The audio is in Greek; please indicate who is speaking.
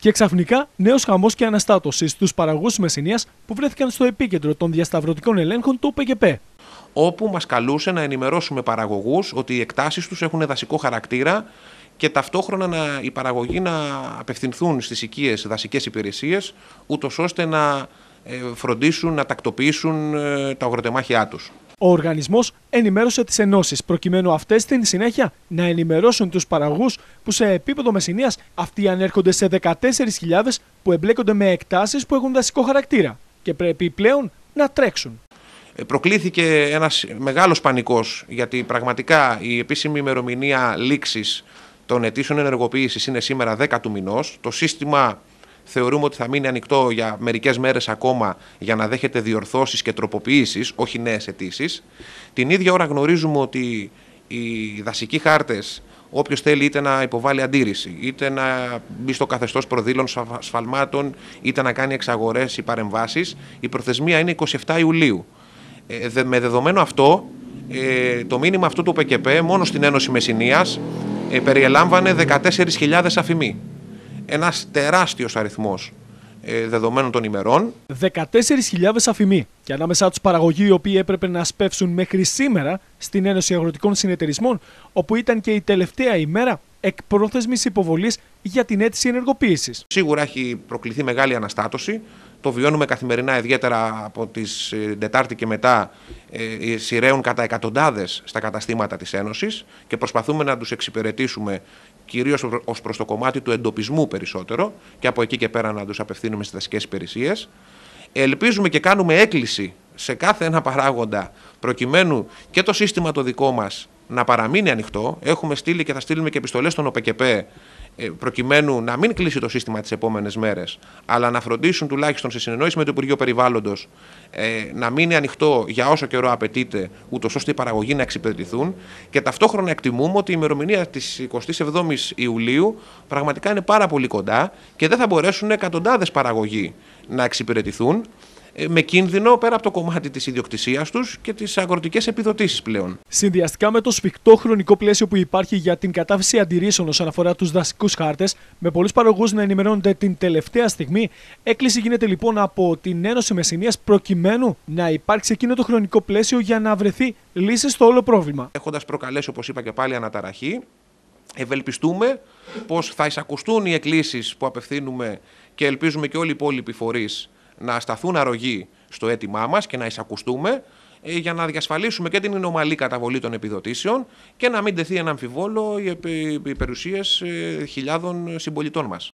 Speaker 1: Και ξαφνικά νέος χαμός και αναστάτωσης στους παραγωγούς της που βρέθηκαν στο επίκεντρο των διασταυρωτικών ελέγχων του ΟΠΕΚΕΠΕ.
Speaker 2: Όπου μας καλούσε να ενημερώσουμε παραγωγούς ότι οι εκτάσεις τους έχουν δασικό χαρακτήρα και ταυτόχρονα να, οι παραγωγοί να απευθυνθούν στις οικίες δασικές υπηρεσίες, ούτως ώστε να ε, φροντίσουν να τακτοποιήσουν ε, τα αγροτεμάχια τους.
Speaker 1: Ο οργανισμός ενημέρωσε τις ενώσεις, προκειμένου αυτές στην συνέχεια να ενημερώσουν τους παραγωγούς που σε επίπεδο μεσηνίας αυτοί ανέρχονται σε 14.000 που εμπλέκονται με εκτάσεις που έχουν δασικό χαρακτήρα και πρέπει πλέον να
Speaker 2: τρέξουν. Ε, προκλήθηκε ένας μεγάλος πανικός, γιατί πραγματικά η επίσημη ημερομηνία λήξης των αιτήσεων ενεργοποίησης είναι σήμερα 10 του μηνός Το σύστημα θεωρούμε ότι θα μείνει ανοιχτό για μερικές μέρες ακόμα για να δέχεται διορθώσεις και τροποποιήσεις, όχι νέες αιτήσεις. Την ίδια ώρα γνωρίζουμε ότι οι δασικοί χάρτες, όποιος θέλει είτε να υποβάλει αντίρρηση, είτε να μπει στο καθεστώς προδήλων σφαλμάτων, είτε να κάνει εξαγορές ή παρεμβάσεις, η προθεσμία είναι 27 Ιουλίου. Ε, με δεδομένο αυτό, ε, το μήνυμα αυτού του ΠΚΠ μόνο στην Ένωση Μεσσηνίας ε, περιελάμβανε 14.000 αφημοί. Ένας τεράστιος αριθμός ε, δεδομένων των ημερών.
Speaker 1: 14.000 αφημοί και ανάμεσά τους παραγωγοί οι οποίοι έπρεπε να σπεύσουν μέχρι σήμερα στην Ένωση Αγροτικών Συνεταιρισμών, όπου ήταν και η τελευταία ημέρα εκπρόθεσμης υποβολής για την αίτηση
Speaker 2: ενεργοποίησης. Σίγουρα έχει προκληθεί μεγάλη αναστάτωση. Το βιώνουμε καθημερινά, ιδιαίτερα από τις Δετάρτη ε, και μετά, ε, ε σειραίουν κατά εκατοντάδες στα καταστήματα της Ένωσης και προσπαθούμε να τους εξυπηρετήσουμε κυρίως ως προ το κομμάτι του εντοπισμού περισσότερο και από εκεί και πέρα να τους απευθύνουμε στις δασικέ υπηρεσίες. Ελπίζουμε και κάνουμε έκκληση σε κάθε ένα παράγοντα προκειμένου και το σύστημα το δικό μας να παραμείνει ανοιχτό. Έχουμε στείλει και θα στείλουμε και επιστολές στον ΟΠΕΚΕΠΕ ε, προκειμένου να μην κλείσει το σύστημα τις επόμενες μέρες, αλλά να φροντίσουν τουλάχιστον σε συνεννόηση με το Υπουργείο Περιβάλλοντος ε, να μείνει ανοιχτό για όσο καιρό απαιτείται, ούτως ώστε οι παραγωγοί να εξυπηρετηθούν. Και ταυτόχρονα εκτιμούμε ότι η ημερομηνία της 27η Ιουλίου πραγματικά είναι πάρα πολύ κοντά και δεν θα μπορέσουν εκατοντάδες παραγωγοί να εξυπηρετηθούν. Ε, με κίνδυνο πέρα από το κομμάτι της ιδιοκτησίας τους και τις αγροτικές επιδοτήσεις πλέον. Συνδυαστικά με το σφιχτό χρονικό
Speaker 1: πλαίσιο που υπάρχει για την κατάφυση αντιρρήσεων όσον αφορά τους δασικούς χάρτες, με πολλούς παραγωγούς να ενημερώνονται την τελευταία στιγμή, έκκληση γίνεται λοιπόν από την Ένωση Μεσημεία προκειμένου να υπάρξει εκείνο το χρονικό πλαίσιο για να βρεθεί λύση στο όλο πρόβλημα.
Speaker 2: Έχοντας προκαλέσει, όπως είπα και πάλι, αναταραχή, ευελπιστούμε πως θα εισακουστούν οι εκκλήσεις που απευθύνουμε και ελπίζουμε και όλοι οι υπόλοιποι φορείς να σταθούν αρρωγοί στο αίτημά μας και να εισακουστούμε ε, για να διασφαλίσουμε και την ομαλή καταβολή των επιδοτήσεων και να μην τεθεί ένα αμφιβόλο οι περιουσίες ε, χιλιάδων συμπολιτών μας.